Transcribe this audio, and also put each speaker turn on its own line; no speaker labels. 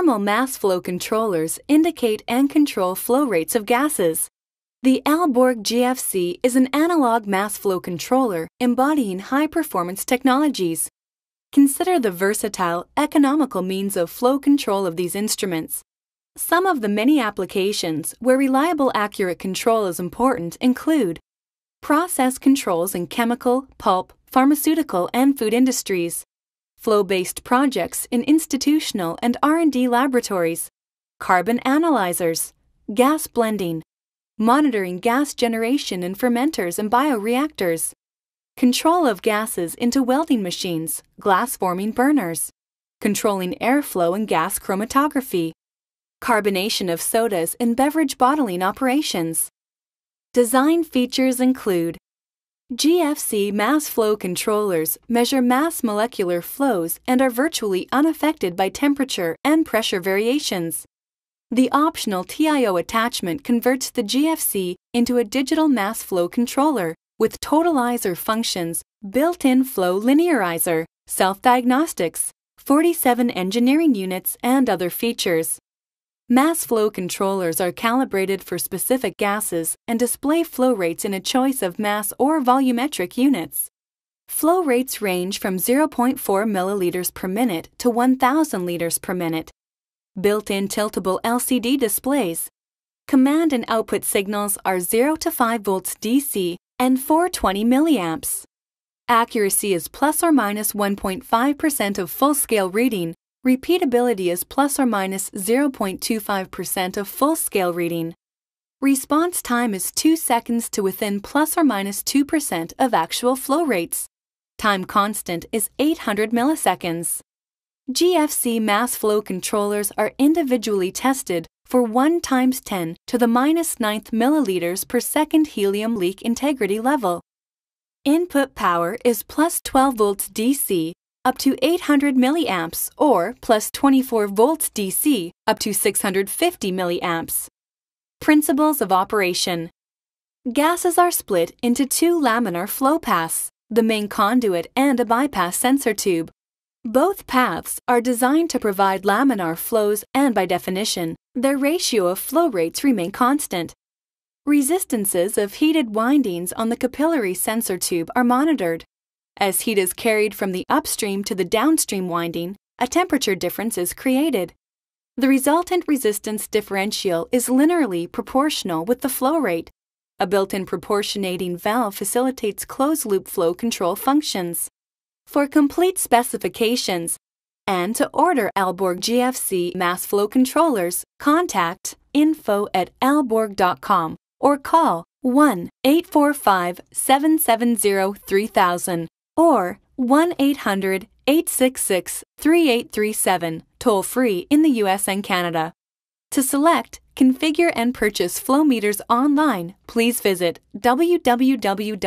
Thermal mass flow controllers indicate and control flow rates of gases. The Alborg GFC is an analog mass flow controller embodying high performance technologies. Consider the versatile, economical means of flow control of these instruments. Some of the many applications where reliable accurate control is important include process controls in chemical, pulp, pharmaceutical, and food industries, flow-based projects in institutional and R&D laboratories, carbon analyzers, gas blending, monitoring gas generation in fermenters and bioreactors, control of gases into welding machines, glass-forming burners, controlling airflow and gas chromatography, carbonation of sodas in beverage bottling operations. Design features include GFC mass flow controllers measure mass molecular flows and are virtually unaffected by temperature and pressure variations. The optional TIO attachment converts the GFC into a digital mass flow controller with totalizer functions, built-in flow linearizer, self-diagnostics, 47 engineering units, and other features. Mass flow controllers are calibrated for specific gases and display flow rates in a choice of mass or volumetric units. Flow rates range from 0.4 milliliters per minute to 1000 liters per minute. Built-in tiltable LCD displays. Command and output signals are 0 to 5 volts DC and 420 milliamps. Accuracy is plus or minus 1.5% of full-scale reading Repeatability is plus or minus 0.25% of full-scale reading. Response time is 2 seconds to within plus or minus 2% of actual flow rates. Time constant is 800 milliseconds. GFC mass flow controllers are individually tested for 1 times 10 to the minus 9th milliliters per second helium leak integrity level. Input power is plus 12 volts DC up to 800 milliamps or plus 24 volts DC up to 650 milliamps. Principles of operation Gases are split into two laminar flow paths, the main conduit and a bypass sensor tube. Both paths are designed to provide laminar flows and by definition, their ratio of flow rates remain constant. Resistances of heated windings on the capillary sensor tube are monitored. As heat is carried from the upstream to the downstream winding, a temperature difference is created. The resultant resistance differential is linearly proportional with the flow rate. A built-in proportionating valve facilitates closed-loop flow control functions. For complete specifications and to order Alborg GFC mass flow controllers, contact info at alborg.com or call 1 845 770 3000 or 1 800 866 3837, toll free in the US and Canada. To select, configure, and purchase flow meters online, please visit www.alborg.com.